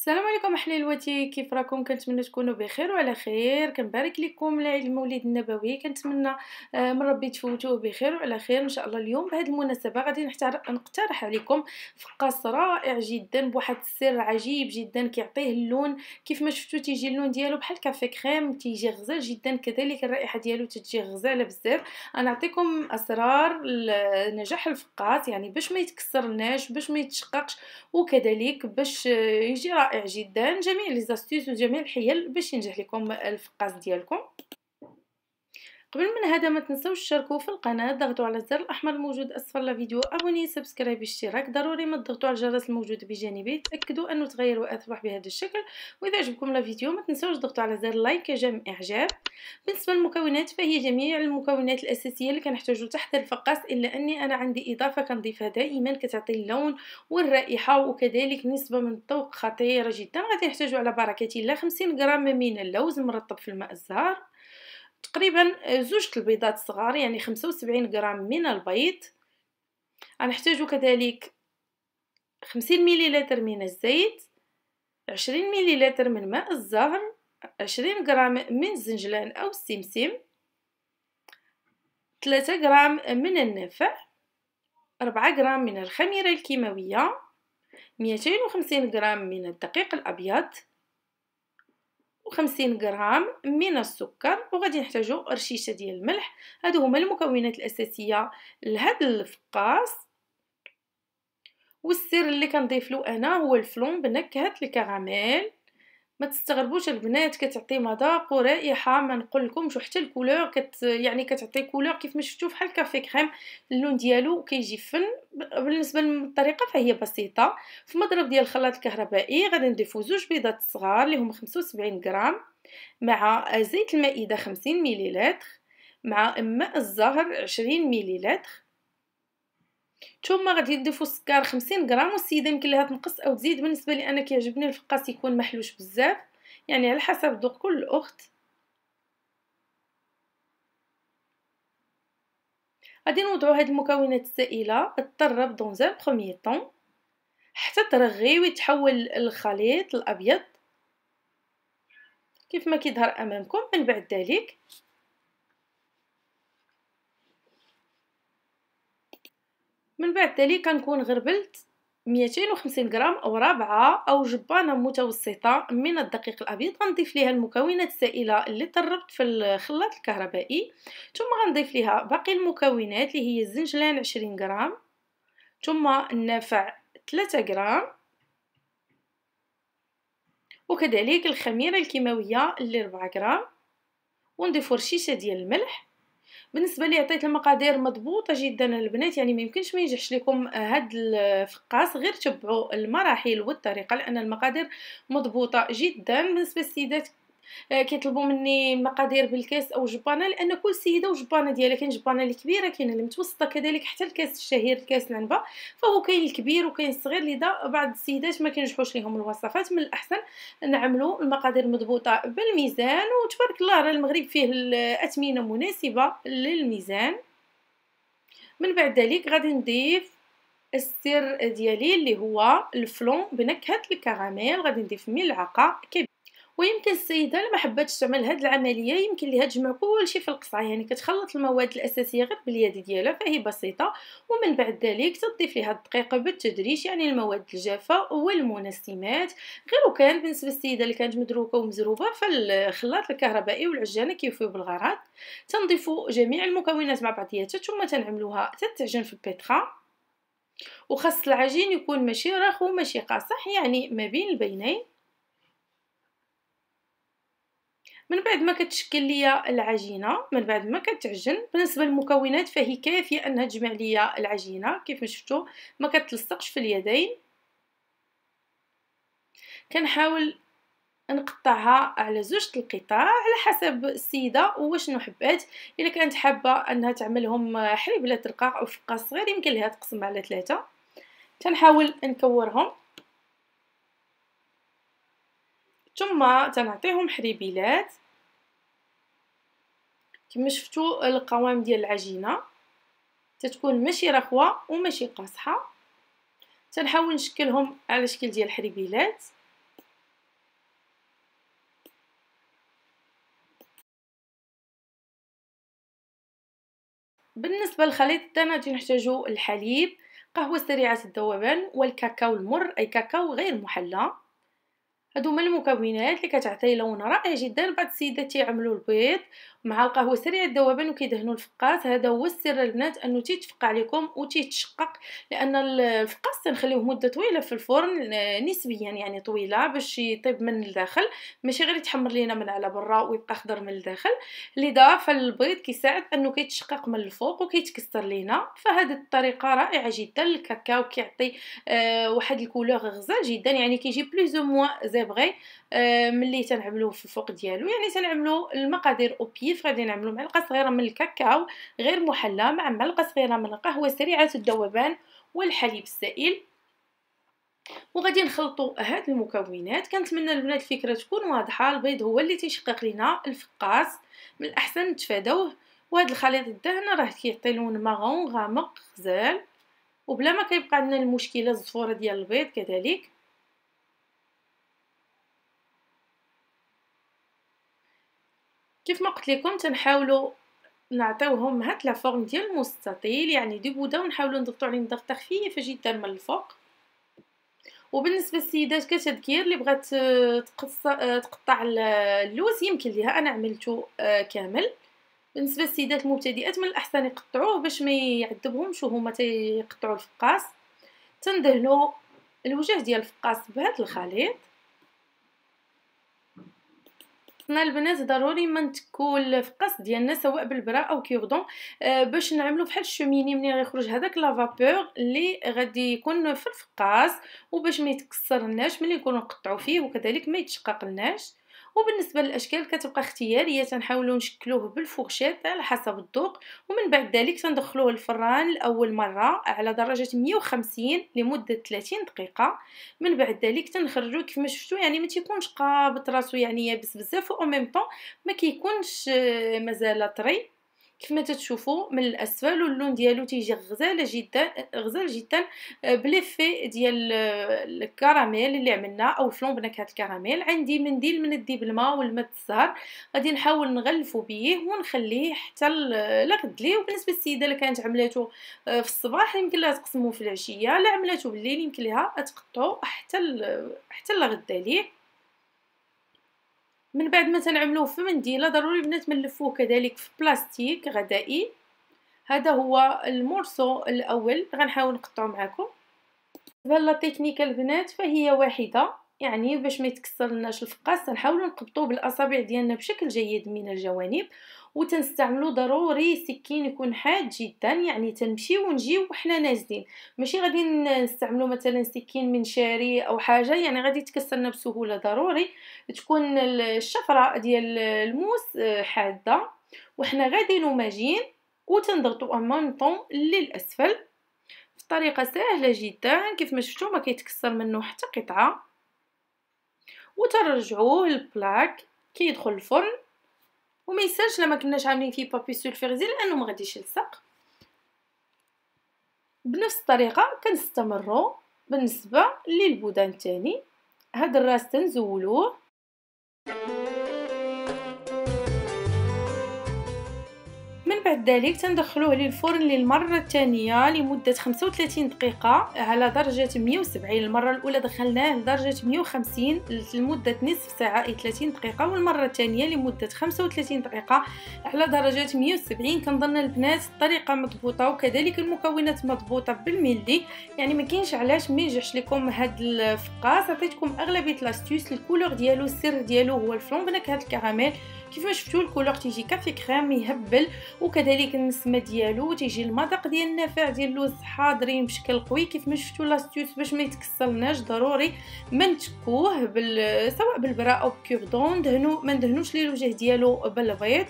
السلام عليكم احلى الواتي كيف راكم كنتمنى تكونوا بخير وعلى خير كنبارك لكم العيد المولد النبوي كنتمنى آه، من ربي تفوتوه بخير وعلى خير ان شاء الله اليوم بهذه المناسبه غادي نقترح عليكم فقاس رائع جدا بواحد السر عجيب جدا كيعطيه اللون كيف ما شفتوا تيجي اللون ديالو بحال كافي كريم تيجي غزال جدا كذلك الرائحه ديالو تتجي غزاله بزاف غنعطيكم اسرار نجاح الفقاس يعني باش ما يتكسرناش باش ما يتشققش وكذلك باش آه، يجي رائع رائع جدا جميع لي زاستيس وجميع الحيل باش ينجح لكم الفقاس ديالكم قبل من هذا ما تنسوش تشاركوا في القناه ضغطوا على الزر الاحمر الموجود اسفل الفيديو ابوني سبسكرايب اشتراك ضروري ما تضغطوا على الجرس الموجود بجانبي تاكدوا انه تغير واصبح بهذا الشكل واذا عجبكم الفيديو ما تنسوش تضغطوا على زر لايك جم اعجاب بالنسبه للمكونات فهي جميع المكونات الاساسيه اللي كنحتاجو تحت الفقاس الا اني انا عندي اضافه كنضيفها دائما كتعطي اللون والرائحه وكذلك نسبه من الذوق خطيره جدا غادي نحتاجو على بركه الله 50 غرام من اللوز مرطب في الماء الزهر تقريبا زوج البيضات صغار يعني 75 غرام من البيض غنحتاج كذلك 50 مليلتر من الزيت 20 مليلتر من ماء الزهر 20 غرام من الزنجلان او السمسم 3 غرام من النفع 4 غرام من الخميرة الكيماوية 250 غرام من الدقيق الأبيض وخمسين غرام من السكر وغادي نحتاجو رشيشه ديال الملح هادو هما المكونات الاساسيه لهاد الفقاص والسر اللي كنضيف له انا هو الفلون بنكهه الكراميل ما تستغربوش البنات كتعطي مذاق ورائحه ما شو حتى الكولور كت يعني كتعطي كولور كيف ما شفتوا بحال كافي كريم اللون ديالو كيجي فن بالنسبه للطريقه فهي بسيطه في مضرب ديال الخلاط الكهربائي غادي نضيفو زوج بيضات صغار اللي هما 75 غرام مع زيت المائده 50 مليلتر مع ماء الزهر 20 مليلتر ثم غادي نضيفو السكر 50 غرام والسيده يمكن لها تنقص او تزيد بالنسبه لي انا كيعجبني الفقاس يكون محلوش بزاف يعني على حسب ذوق كل اخت غادي نوضعوا هاد المكونات السائله تطرب زان بروميير طون حتى ترغي ويتحول الخليط الابيض كيف ما كيظهر امامكم من بعد ذلك من بعد تالي كنكون غربلت 250 غرام او رابعه او جبانه متوسطه من الدقيق الابيض غنضيف ليها المكونات السائله اللي طربت في الخلاط الكهربائي ثم غنضيف ليها باقي المكونات اللي هي الزنجلان 20 غرام ثم النافع 3 غرام وكذلك الخميره الكيماويه اللي 4 غرام ونضيف رشيشه ديال الملح بالنسبه لي عطيت المقادير مضبوطه جدا البنات يعني ما يمكنش ما ينجحش لكم هذا آه، الفقاس غير تبعوا المراحل والطريقه لان المقادير مضبوطه جدا بالنسبه للسيدات آه، كيطلبوا مني مقادير بالكاس او جبانه لان كل سيده وجبانه ديالها كاين جبانه اللي كبيره كاين المتوسطه كذلك حتى الكاس الشهير الكاس العنبه فهو كاين الكبير وكاين الصغير لذا بعض السيدات ما كينجحوش ليهم الوصفات من الاحسن نعملوا المقادير مضبوطه بالميزان وتبارك الله راه المغرب فيه الاثمنه مناسبه للميزان من بعد ذلك غادي نضيف السر ديالي اللي هو الفلون بنكهه الكراميل غادي نضيف ملعقه كبيره ويمكن السيده لما حبتش تعمل هاد العمليه يمكن ليها تجمع كلشي في القصعه يعني كتخلط المواد الاساسيه غير باليد ديالها فهي بسيطه ومن بعد ذلك تضيف ليها الدقيقه بالتدريج يعني المواد الجافه والمنسمات غير وكان بالنسبه للسيده اللي كانت مدروكه ومزروبه فالخلاط الكهربائي والعجانه كيوفيو بالغرض تنضيف جميع المكونات مع بعضياتها ثم تنعملوها تتعجن في البيتخا وخاص العجين يكون ماشي رخو وماشي قاصح يعني ما بين البينين من بعد ما كتشكل ليا العجينه من بعد ما كتعجن بالنسبه للمكونات فهي كافيه انها تجمع ليا العجينه كيف ما شفتوا ما كتلصقش في اليدين كنحاول نقطعها على زوج القطاع على حسب السيده وشنو حبات الا كانت حابه انها تعملهم حليب لا رقاق او فقا صغير يمكن لها تقسم على ثلاثه تنحاول نكورهم ثم تنعطيهم حريبيلات كما شفتوا القوام ديال العجينه تتكون ماشي رخوه وماشي قاصحه تنحاول نشكلهم على شكل ديال الحريبيلات بالنسبه للخليط تاعنا غادي نحتاجو الحليب قهوه سريعه الذوبان والكاكاو المر اي كاكاو غير محلى هادو هما المكونات اللي كتعطي لون رائع جدا بعض السيدات تيعملوا البيض مع القهوه سريعه الذوبا وكيدهنوا الفقاس هذا هو السر البنات انه تيتفقع عليكم وتيتشقق لان الفقاس تنخليوه مده طويله في الفرن نسبيا يعني طويله باش يطيب من الداخل ماشي غير يتحمر لينا من على برا ويبقى خضر من الداخل لذا فالبيض كيساعد انه كيتشقق من الفوق وكيتكسر لينا فهذه الطريقه رائعه جدا الكاكاو كيعطي آه واحد الكولور غزال جدا يعني كيجي بلوزو موا زيبغي euh, ملي تنعملو في الفوق ديالو يعني تنعملو المقادير او بيف غادي نعملو معلقه صغيره من الكاكاو غير محلى مع معلقه صغيره من القهوه سريعه الذوبان والحليب السائل وغادي نخلطوا هاد المكونات كنتمنى البنات الفكره تكون واضحه البيض هو اللي تيشقق لينا الفقاس من الاحسن نتفاداوه وهاد الخليط الدهن راه كيعطي لون ماغون غامق غزال وبلا ما كيبقى عندنا المشكله الزفوره ديال البيض كذلك كيف ما قلت لكم تنحاولوا نعطيوهم هاد لا فورم ديال المستطيل يعني دي بودا ونحاولوا نضغطوا عليهم ضغطه خفيفه جدا من الفوق وبالنسبه للسيدات كتذكير اللي بغات آه، تقص آه، تقطع اللوز يمكن ليها انا عملته آه، كامل بالنسبه للسيدات المبتدئات من الاحسن يقطعوه باش ما يعذبهمش وهما تيقطعوا الفقاس تندهنوا الوجه ديال الفقاس بهذا الخليط خصنا البنات ضروري ما في الفقاس ديالنا سواء بالبرا او كيغدون آه، باش نعملو بحال الشوميني ملي غيخرج هذاك لافابور اللي غادي يكون في الفقاس وباش ما يتكسرناش ملي نكونو نقطعو فيه وكذلك ما يتشققلناش وبالنسبه للاشكال كتبقى اختياريه تنحاولوا نشكلوه بالفورشيت على حسب الذوق ومن بعد ذلك تندخلوه الفران لاول مره على درجه 150 لمده 30 دقيقه من بعد ذلك تنخرجوه كيف ما شفتوا يعني ما تيكونش قابط راسو يعني يابس بزاف او ميم طون ما كيكونش آه، مازال طري كيف ما تتشوفوا من الاسفل واللون ديالو تيجي غزال جدا غزال جدا آه، بليفي ديال آه، الكراميل اللي عملنا او فلون بنكهه الكراميل عندي منديل من الديب الماء والماء الزهر غادي نحاول نغلفو بيه ونخليه حتى لغد ليه وبالنسبه للسيده اللي كانت عملاتو آه، في الصباح يمكن لها تقسمو في العشيه لا عملاته بالليل يمكن لها تقطعو حتى حتى لغدا ليه من بعد ما تنعملوه في منديله ضروري البنات ما نلفوه كذلك في بلاستيك غذائي هذا هو المورسو الاول غنحاول نقطعو معكم بالنسبه تكنيك البنات فهي واحده يعني باش ما يتكسر الفقاس تنحاولوا نقبطوه بالاصابع ديالنا بشكل جيد من الجوانب وتنستعملوا ضروري سكين يكون حاد جدا يعني تنمشيو ونجيو وحنا نازلين ماشي غادي نستعملوا مثلا سكين منشاري او حاجه يعني غادي تكسرنا بسهوله ضروري تكون الشفره ديال الموس آه، حاده وحنا غاديين وماجين وتنضغطوا امام طون للاسفل بطريقه سهله جدا كيف ما شفتوا ما كيتكسر منه حتى قطعه وترجعوه البلاك كيدخل الفرن وما يسالش لما كناش عاملين فيه بابي سولفيريزي لانه ما غاديش يلصق بنفس الطريقه كنستمروا بالنسبه للبودان الثاني هذا الراس تنزولوه من بعد ذلك تندخلوه للفرن للمره الثانيه لمده 35 دقيقه على درجه 170 المره الاولى دخلناه لدرجه 150 لمده نصف ساعه اي 30 دقيقه والمره الثانيه لمده 35 دقيقه على درجه 170 كنظن البنات الطريقه مضبوطه وكذلك المكونات مضبوطه بالملي يعني ما كاينش علاش ما ينجحش لكم هاد الفقاس عطيتكم اغلبيه لاستيوس الكولور ديالو السر ديالو هو الفلون بنكهه الكراميل كيف ما شفتوا الكولور تيجي كافي كريم يهبل و وكذلك النسمه ديالو تيجي المذاق ديال النافع ديال اللوز حاضرين بشكل قوي كيف ما شفتوا لاستيوس باش ما يتكسلناش ضروري ما نتكوه بال... سواء بالبراء او بكوردون دهنو ما ندهنوش ليه الوجه ديالو بالبيض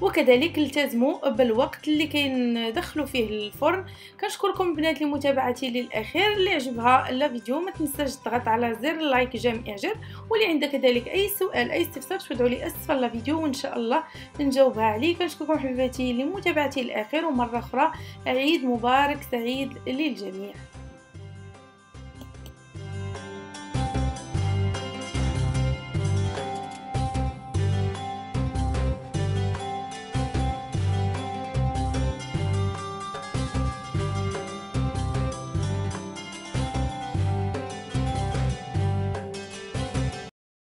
وكذلك التزموا بالوقت اللي كندخلوا فيه الفرن كنشكركم بنات لمتابعتي للاخير اللي عجبها الفيديو ما تنساش تضغط على زر لايك جام اعجاب واللي عندك كذلك اي سؤال اي استفسار تفدعوا لي اسفل الفيديو وان شاء الله نجاوبها عليه كنشكركم حبيباتي لمتابعتي للاخير ومره اخرى عيد مبارك سعيد للجميع